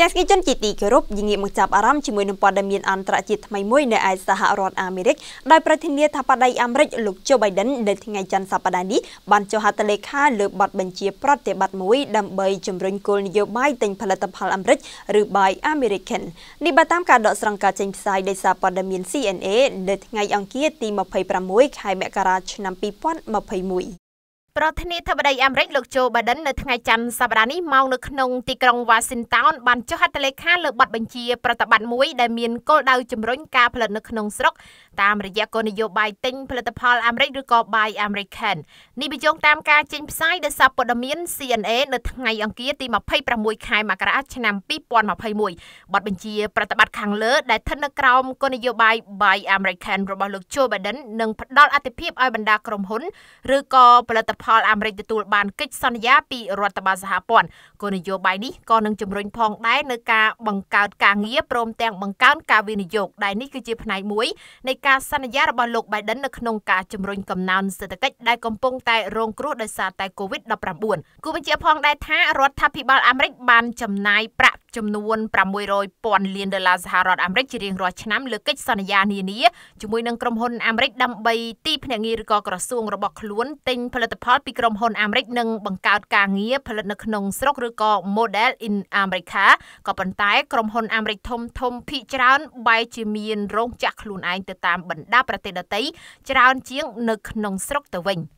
ទស្សនិកជនជាទីគោរពយងាកមកចាប់អារម្មណ៍ជាមួយនឹងព័ត៌មានអន្តរជាតិថ្មីមួយនៅឯសហរដ្ឋអាមេរិកដោយប្រធានាធិបតីអាមេរិកលោក Joe Biden នៅថ្ងៃច័ន្ទសប្តាហ៍នេះបានចុះហត្ថលេខាលើបទបញ្ជាប្រតិបត្តិមួយដើម្បីជំរុញគោលនយោបាយទិញផលិតផលអាមេរិកឬ Buy American នេះបើតាមការដកស្រង់ការចេញផ្សាយដោយសារព័ត៌មាន CNA នៅថ្ងៃអង្គារទី26ខែមករាឆ្នាំ2021ប្រធានាធិបតីអាមេរិកលោកโจ Biden នៅថ្ងៃច័ន្ទសប្តាហ៍នេះមកនៅក្នុងទីក្រុង Washington បានចុះហត្ថលេខាលើបទបញ្ជាប្រតិបត្តិមួយដែលមានគោលដៅជំរុញការផលិតនៅក្នុងស្រុកតាមរយៈគោលនយោបាយទិញផលិតផលអាមេរិកឬក៏ Buy American នេះបញ្ជាក់តាមការចេញផ្សាយដោយសារព័ត៌មាន CNA នៅថ្ងៃអង្គារទី26ខែមករាឆ្នាំ2021បទបញ្ជាប្រតិបត្តិខាងលើដែលស្ថិតនៅក្រោមគោលនយោបាយ Buy American របស់លោក Joe Biden នឹងផ្ដល់អតិភិបឲ្យបណ្ដាក្រុមហ៊ុនឬក៏ផលិតផលផលអាមេរិកទទួលបានកិច្ចសន្យាពីរដ្ឋបាលសហព័ន្ធគោលនយោបាយនេះក៏នឹងជំរុញផងដែរនៅការបង្កើតការងារព្រមទាំងបង្កើនការវិនិយោគដែលនេះគឺជាផ្នែកមួយនៃការសន្យារបស់លោក Biden នៅក្នុងការជំរុញកំណើនសេដ្ឋកិច្ចដែលកំពុងតែរងគ្រោះដោយសារតែ COVID-19 គូបញ្ជាផងដែរថារដ្ឋាភិបាលអាមេរិកបានចំណាយប្រាក់ចំនួន600,000លានដុល្លារសហរដ្ឋអាមេរិកជារៀងរាល់ឆ្នាំលើកិច្ចសន្យានានាជាមួយនឹងក្រុមហ៊ុនអាមេរិកដើម្បីទីភ្នាក់ងារឬក៏ក្រសួងរបស់ខ្លួនទិញផលិតផលពីក្រុមហ៊ុនអាមេរិកនិងបង្កើតការងារផលិតនៅក្នុងស្រុកឬក៏ Model in America ក៏ប៉ុន្តែក្រុមហ៊ុន អាមេរិកធំធំភាគច្រើនបែរជាមានរោងចក្រខ្លួនឯងទៅតាមបណ្ដាប្រទេសដទៃច្រើនជាងនៅក្នុងស្រុកទៅវិញ។